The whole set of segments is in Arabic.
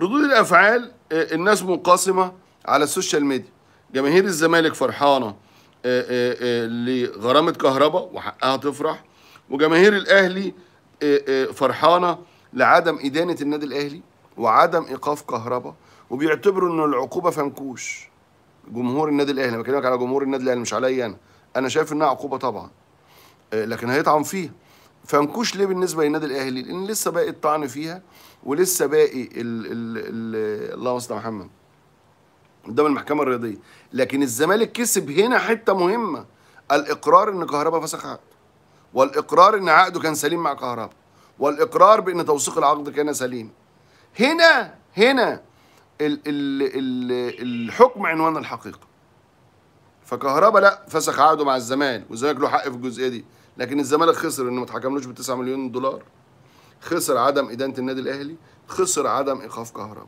ردود الافعال آه، الناس منقسمه على السوشيال ميديا جماهير الزمالك فرحانه آه، آه، لغرامه كهرباء وحقها تفرح وجماهير الاهلي فرحانه لعدم ادانه النادي الاهلي وعدم ايقاف كهرباء وبيعتبروا ان العقوبه فنكوش جمهور النادي الاهلي انا بكلمك على جمهور النادي الاهلي مش عليا انا انا شايف انها عقوبه طبعا لكن هيطعن فيها فانكوش ليه بالنسبه للنادي الاهلي لان لسه باقي الطعن فيها ولسه باقي ال ال ال اللهم صل محمد قدام المحكمه الرياضيه لكن الزمالك كسب هنا حته مهمه الاقرار ان كهربا فسخ عقد والاقرار ان عقده كان سليم مع كهربا والاقرار بان توثيق العقد كان سليم هنا هنا الحكم عنوان الحقيقه فكهربا لا فسخ عقده مع الزمالك والزمالك له حق في الجزئيه دي لكن الزمالك خسر انه ما اتحكملوش ب 9 مليون دولار خسر عدم ادانه النادي الاهلي خسر عدم ايقاف كهربا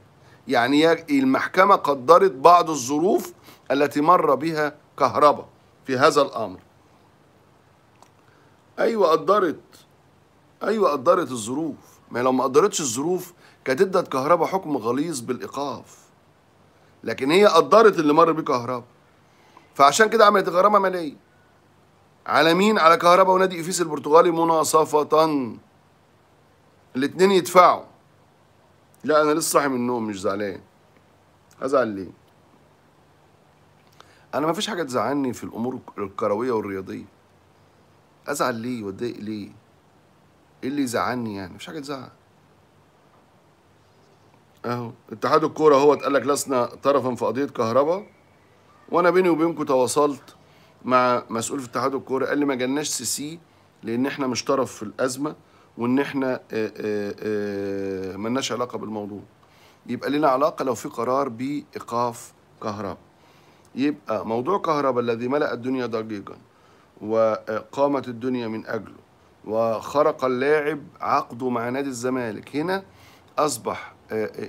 يعني المحكمه قدرت بعض الظروف التي مر بها كهربا في هذا الامر ايوه قدرت ايوه قدرت الظروف ما لو ما قدرتش الظروف كانت ادت كهربا حكم غليظ بالايقاف لكن هي قدرت اللي مر بيه كهربا فعشان كده عملت غرامه ماليه على مين على كهرباء ونادي افيس البرتغالي مناصفه الاتنين يدفعوا لا انا لسه صاحي من النوم مش زعلان ازعل ليه انا ما فيش حاجه تزعلني في الامور الكرويه والرياضيه ازعل ليه واتضايق ليه ايه اللي يزعلني يعني مفيش حاجه تزعل اهو اتحاد الكوره هو اتقال لك لسنا طرفا في قضيه كهرباء وانا بيني وبينكم تواصلت مع مسؤول في اتحاد الكوره قال لي ما جالناش سي سي لان احنا مش طرف في الازمه وان احنا آه، آه، آه، مالناش علاقه بالموضوع يبقى لنا علاقه لو في قرار بايقاف كهرباء يبقى موضوع كهرباء الذي ملا الدنيا ضجيجا وقامت الدنيا من اجله وخرق اللاعب عقده مع نادي الزمالك هنا اصبح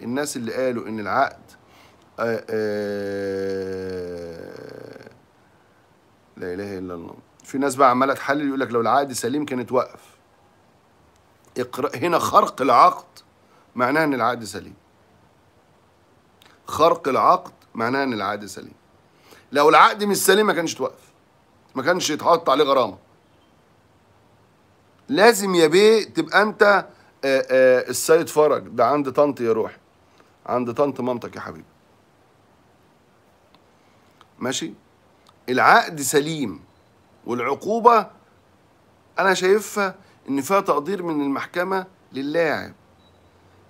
الناس اللي قالوا ان العقد آه، آه، لا اله الا الله في ناس بقى عماله تحلل يقول لك لو العقد سليم كانت وقف اقرا هنا خرق العقد معناه ان العقد سليم خرق العقد معناه ان العقد سليم لو العقد مش سليم ما كانش توقف ما كانش يتحط عليه غرامه لازم يا بيه تبقى انت آه، السيد فرج ده عند طنط يا روحي عند طنط مامتك يا حبيبي ماشي العقد سليم والعقوبة أنا شايفها إن فيها تقدير من المحكمة للاعب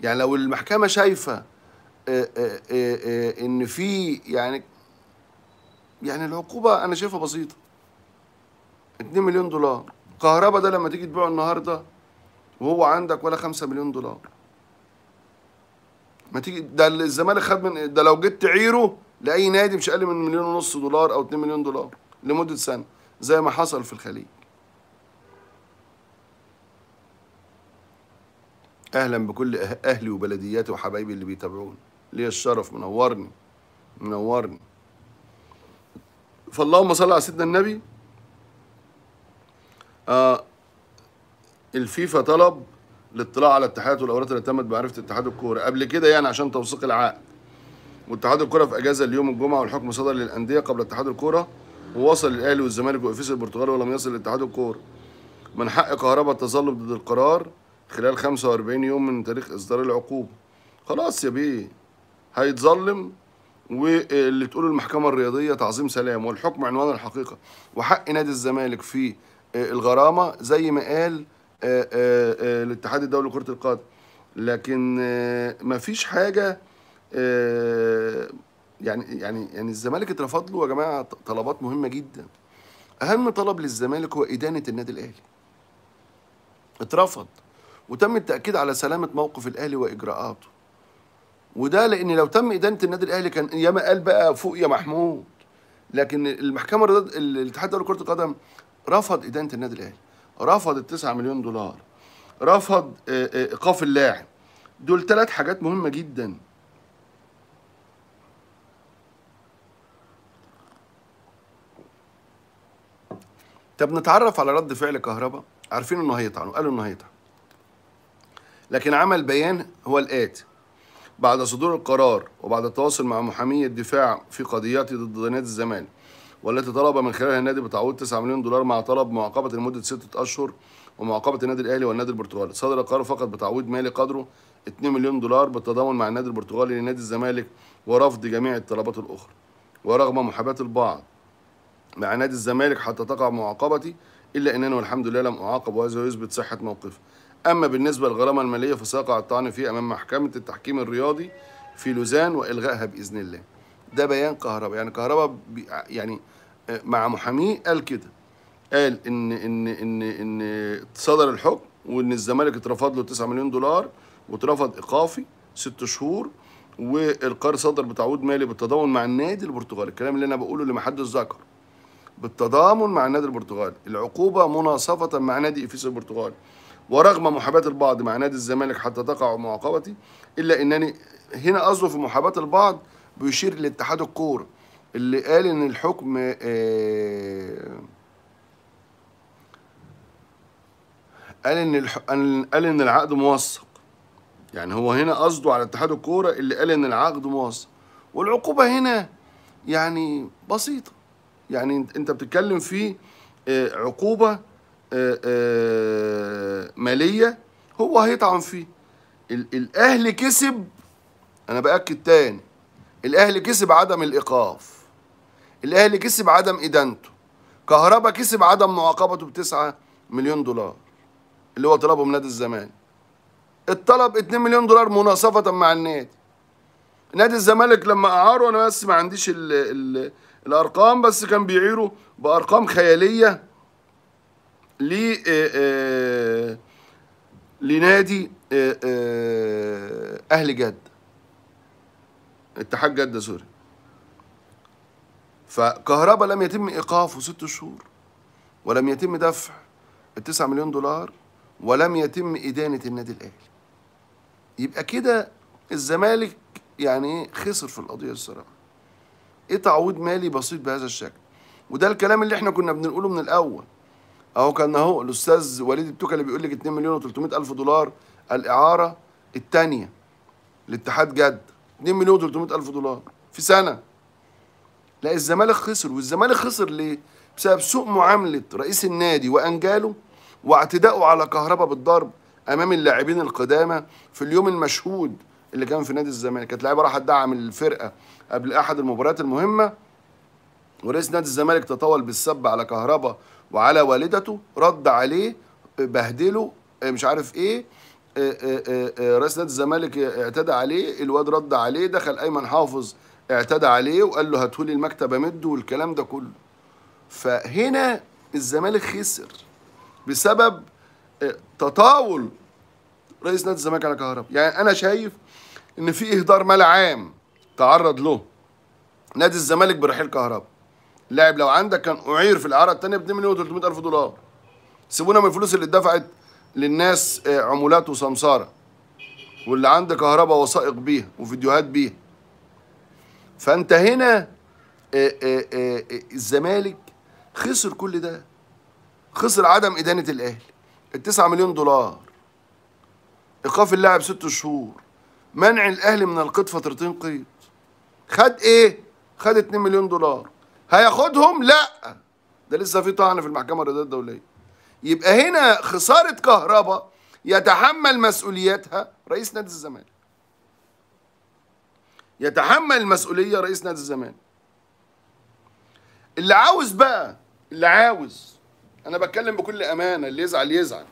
يعني لو المحكمة شايفة آه، آه، آه، إن في يعني يعني العقوبة أنا شايفها بسيطة 2 مليون دولار كهربا ده لما تيجي تبيعه النهارده وهو عندك ولا 5 مليون دولار ما تيجي ده الزمالك خد من ده لو جيت تعيره لاي نادي مش اقل من مليون ونص دولار او 2 مليون دولار لمده سنه زي ما حصل في الخليج اهلا بكل أه-، اهلي وبلدياتي وحبايبي اللي بيتابعوني ليا الشرف منورني منورني فاللهم صل على سيدنا النبي آه الفيفا طلب الاطلاع على اتحادات والاوراق اللي تمت بمعرفه اتحاد الكوره قبل كده يعني عشان توثيق العقد واتحاد الكره في اجازه اليوم الجمعه والحكم صدر للانديه قبل اتحاد الكره ووصل الاهلي والزمالك وافيس البرتغال ولم يصل لاتحاد الكوره من حق كهربا التظلم ضد القرار خلال 45 يوم من تاريخ اصدار العقوبه خلاص يا بيه هيتظلم واللي تقوله المحكمه الرياضيه تعظيم سلام والحكم عنوان الحقيقه وحق نادي الزمالك في آه، الغرامه زي ما قال آه، آه، الاتحاد الدولي لكره القدم لكن مفيش حاجه آه، يعني يعني يعني الزمالك اترفض له يا جماعه طلبات مهمه جدا اهم طلب للزمالك هو ادانه النادي الاهلي اترفض وتم التاكيد على سلامه موقف الاهلي واجراءاته وده لان لو تم ادانه النادي الاهلي كان ياما قال بقى فوق يا محمود لكن المحكمه الاتحاد الدولي لكره القدم رفض ادانه النادي الاهلي رفض ال 9 مليون دولار رفض ايقاف اللاعب دول ثلاث حاجات مهمه جدا طب نتعرف على رد فعل كهربا عارفين انه هيطعن قالوا انه هيطعن لكن عمل بيان هو الآتي بعد صدور القرار وبعد التواصل مع محامي الدفاع في قضيته ضد نادي الزمان والتي طلب من خلالها النادي بتعويض 9 مليون دولار مع طلب معاقبة لمدة ستة أشهر ومعاقبة النادي الأهلي والنادي البرتغالي صدر القرار فقط بتعويض مالي قدره 2 مليون دولار بالتضامن مع النادي البرتغالي لنادي الزمالك ورفض جميع الطلبات الأخرى ورغم محاباة البعض مع نادي الزمالك حتى تقع معاقبتي إلا أنني والحمد لله لم أعاقب وهذا يثبت صحة موقفي أما بالنسبة للغرامة المالية فسيقع الطعن فيه أمام محكمة التحكيم الرياضي في لوزان وإلغائها بإذن الله ده بيان كهرباء يعني كهرباء يعني آه، مع محاميه قال كده قال ان ان ان ان صدر الحكم وان الزمالك اترفض له 9 مليون دولار واترفض ايقافي ست شهور والقرار صدر بتعويض مالي بالتضامن مع النادي البرتغالي الكلام اللي انا بقوله اللي ما حدش ذكره بالتضامن مع النادي البرتغالي العقوبة مناصفة مع نادي إفيس البرتغال ورغم محاباة البعض مع نادي الزمالك حتى تقع معاقبتي إلا أنني هنا قصده في محاباة البعض بيشير لاتحاد الكورة اللي قال إن الحكم آه، قال إن قال إن العقد موثق يعني هو هنا قصده على اتحاد الكورة اللي قال إن العقد موثق والعقوبة هنا يعني بسيطة يعني انت بتتكلم في آه، عقوبه آه، آه، ماليه هو هيطعن فيه الاهلي كسب انا باكد تاني الاهلي كسب عدم الايقاف الاهلي كسب عدم ادانته كهربا كسب عدم معاقبته بتسعة 9 مليون دولار اللي هو طلبه من نادي الزمالك الطلب 2 مليون دولار مناصفه مع النادي نادي الزمالك لما اعاره انا بس ما عنديش الـ الـ الارقام بس كان بيعيره بارقام خياليه ل آه، آه، لنادي آه، اهل جده اتحاد جده سوري فكهربا لم يتم ايقافه ست شهور ولم يتم دفع ال مليون دولار ولم يتم إدانة النادي الأهلي يبقى كده الزمالك يعني خسر في القضيه الصراحه ايه تعويض مالي بسيط بهذا الشكل وده الكلام اللي احنا كنا بنقوله من الاول اهو كان اهو الاستاذ وليد اللي بيقول لك 2 مليون و300 الف دولار الاعاره الثانيه لاتحاد جد 2 مليون و300 الف دولار في سنه لا الزمالك خسر والزمالك خسر ليه بسبب سوء معامله رئيس النادي وانجاله واعتدائه على كهربا بالضرب امام اللاعبين القدامى في اليوم المشهود اللي كان في نادي الزمالك كانت لعيبه راحت دعم الفرقه قبل احد المباريات المهمه ورئيس نادي الزمالك تطاول بالسب على كهربا وعلى والدته رد عليه بهدله آه، مش عارف ايه آه، آه، رئيس نادي الزمالك اعتدى عليه الواد رد عليه دخل ايمن حافظ اعتدى عليه وقال له لي المكتب امده والكلام ده كله فهنا الزمالك خسر بسبب تطاول رئيس نادي الزمالك على كهرباء يعني انا شايف ان في اهدار مال عام تعرض له نادي الزمالك برحيل كهرباء اللاعب لو عندك كان اعير في الاعاره الثانيه ب 2 مليون و300 الف دولار سيبونا من الفلوس اللي اتدفعت للناس آه، عمولات وسمساره واللي عند كهرباء وثائق بيها وفيديوهات بيها فانت هنا آه، آه، الزمالك خسر كل ده خسر عدم ادانه الاهلي ال 9 مليون دولار ايقاف اللاعب ست شهور منع الاهلي من القيد فترتين قيد خد ايه خد 2 مليون دولار هياخدهم لا ده لسه في طعن في المحكمه الرياضيه الدوليه يبقى هنا خساره كهرباء يتحمل مسؤوليتها رئيس نادي الزمالك يتحمل المسؤوليه رئيس نادي الزمالك اللي عاوز بقى اللي عاوز انا بتكلم بكل امانه اللي يزعل يزعل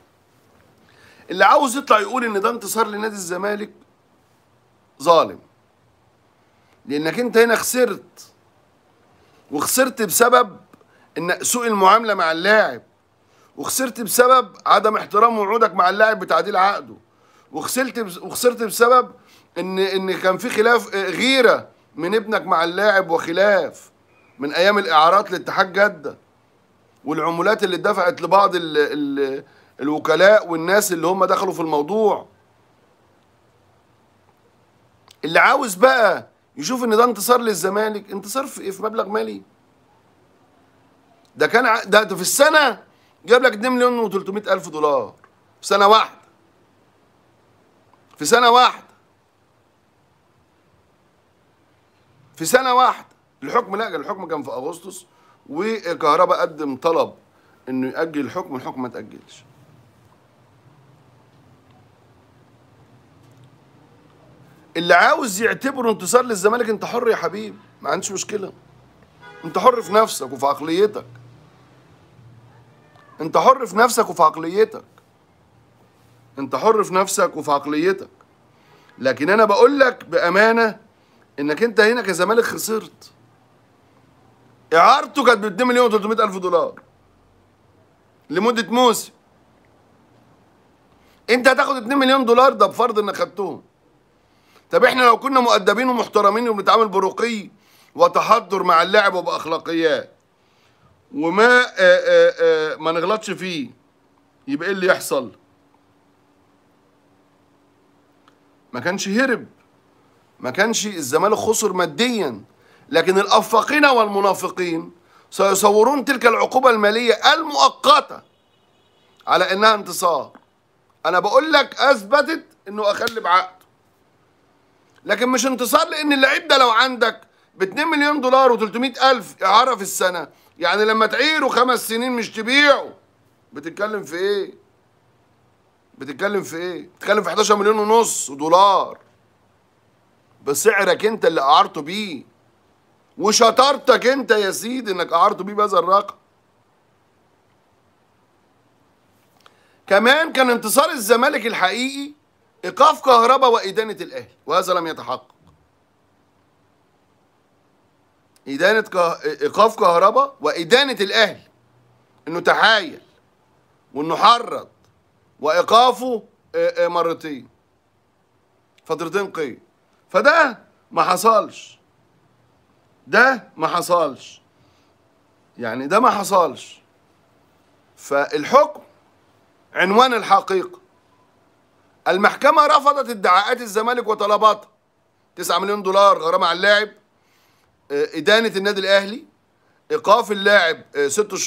اللي عاوز يطلع يقول ان ده انتصار لنادي الزمالك ظالم لانك انت هنا خسرت وخسرت بسبب ان سوء المعامله مع اللاعب وخسرت بسبب عدم احترام وعودك مع اللاعب بتعديل عقده وخسرت وخسرت بسبب ان ان كان في خلاف آه، غيره من ابنك مع اللاعب وخلاف من ايام الاعارات لاتحاد جده والعمولات اللي اتدفعت لبعض ال ال الوكلاء والناس اللي هم دخلوا في الموضوع اللي عاوز بقى يشوف ان ده انتصار للزمالك انتصار في ايه في مبلغ مالي ده كان ع... ده, في السنه جاب لك 2 مليون و300 الف دولار في سنه واحده في سنه واحده في سنه واحده الحكم لا الحكم كان في اغسطس وكهرباء قدم طلب انه ياجل الحكم الحكم ما تاجلش اللي عاوز يعتبره انتصار للزمالك انت حر يا حبيبي ما عنديش مشكله انت حر في نفسك وفي عقليتك انت حر في نفسك وفي عقليتك انت حر في نفسك وفي عقليتك لكن انا بقول لك بامانه انك انت هنا كزمالك خسرت اعارته كانت ب 2 مليون و الف دولار لمده موسم انت هتاخد 2 مليون دولار ده بفرض انك خدتهم طب احنا لو كنا مؤدبين ومحترمين وبنتعامل برقي وتحضر مع اللعب وباخلاقيات وما آآ آه، آآ آه، آه، ما نغلطش فيه يبقى ايه اللي يحصل؟ ما كانش هرب ما كانش الزمالك خسر ماديا لكن الافاقين والمنافقين سيصورون تلك العقوبه الماليه المؤقته على انها انتصار انا بقول لك اثبتت انه اخلي بعقل لكن مش انتصار لان اللعيب ده لو عندك ب 2 مليون دولار و300 الف اعاره في السنه يعني لما تعيره خمس سنين مش تبيعه بتتكلم في ايه بتتكلم في ايه بتتكلم في 11 مليون ونص دولار بسعرك انت اللي اعرته بيه وشطارتك انت يا سيدي انك اعرته بيه بهذا الرقم كمان كان انتصار الزمالك الحقيقي ايقاف كهرباء وادانه الاهلي وهذا لم يتحقق إدانة كه... إيقاف كهرباء وإدانة الأهلي إنه تحايل وإنه حرض وإيقافه مرتين فترتين قيد فده ما حصلش ده ما حصلش يعني ده ما حصلش فالحكم عنوان الحقيقه المحكمة رفضت ادعاءات الزمالك وطلباته 9 مليون دولار غرامة على اللاعب آه، إدانة النادي الأهلي إيقاف اللاعب آه، ست شهور